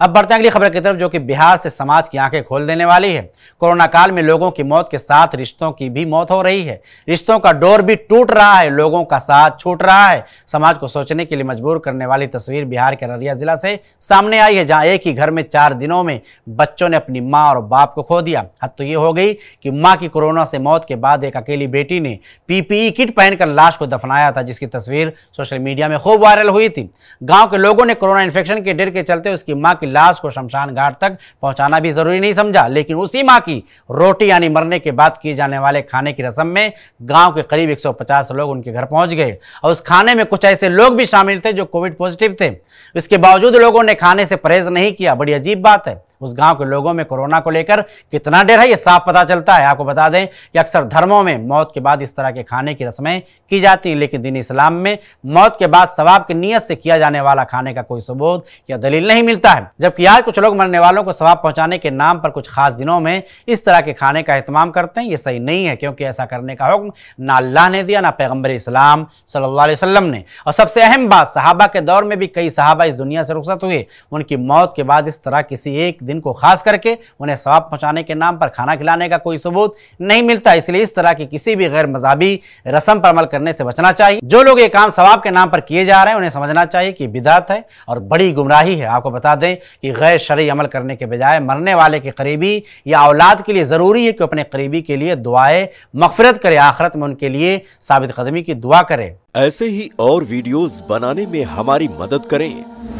अब बढ़ते हैं अगली खबर की तरफ जो कि बिहार से समाज की आंखें खोल देने वाली है कोरोना काल में लोगों की मौत के साथ रिश्तों की भी मौत हो रही है रिश्तों का डोर भी टूट रहा है लोगों का साथ छूट रहा है समाज को सोचने के लिए मजबूर करने वाली तस्वीर बिहार के अररिया जिला से सामने आई है जहां एक ही घर में चार दिनों में बच्चों ने अपनी माँ और बाप को खो दिया हद तो ये हो गई कि माँ की कोरोना से मौत के बाद एक अकेली बेटी ने पीपीई किट पहनकर लाश को दफनाया था जिसकी तस्वीर सोशल मीडिया में खूब वायरल हुई थी गाँव के लोगों ने कोरोना इन्फेक्शन के डर के चलते उसकी माँ की लाश को शमशान घाट तक पहुंचाना भी जरूरी नहीं समझा लेकिन उसी माँ की रोटी यानी मरने के बाद किए जाने वाले खाने की रस्म में गांव के करीब 150 लोग उनके घर पहुंच गए और उस खाने में कुछ ऐसे लोग भी शामिल थे जो कोविड पॉजिटिव थे इसके बावजूद लोगों ने खाने से परहेज नहीं किया बड़ी अजीब बात है उस गांव के लोगों में कोरोना को लेकर कितना डर है ये साफ पता चलता है आपको बता दें कि अक्सर धर्मों में मौत के बाद इस तरह के खाने की रस्में की जाती हैं लेकिन दीन इस्लाम में मौत के बाद सवाब की नीयत से किया जाने वाला खाने का कोई सबूत या दलील नहीं मिलता है जबकि आज कुछ लोग मरने वालों को सवाब पहुंचाने के नाम पर कुछ खास दिनों में इस तरह के खाने का अहतमाम करते हैं ये सही नहीं है क्योंकि ऐसा करने का हुक्म ना अल्लाह ने दिया ना पैगम्बर इस्लाम सल्ला वसलम ने और सबसे अहम बात सहाबा के दौर में भी कई सहाबा इस दुनिया से रुखसत हुए उनकी मौत के बाद इस तरह किसी एक दिन को खास करके उन्हें सवाब पहुंचाने के नाम पर खाना खिलाने का कोई सबूत नहीं मिलता इसलिए इस तरह की किसी भी गैर मजहबी रस्म पर अमल करने से बचना चाहिए जो लोग ये काम सवाब के नाम पर किए जा रहे हैं उन्हें समझना चाहिए कि बिदात है और बड़ी गुमराही है आपको बता दें कि गैर शरी अमल करने के बजाय मरने वाले के करीबी या औलाद के लिए ज़रूरी है कि अपने करीबी के लिए दुआएं मफफरत करें आखिरत में उनके लिए साबित कदमी की दुआ करें ऐसे ही और वीडियोस बनाने में हमारी मदद करें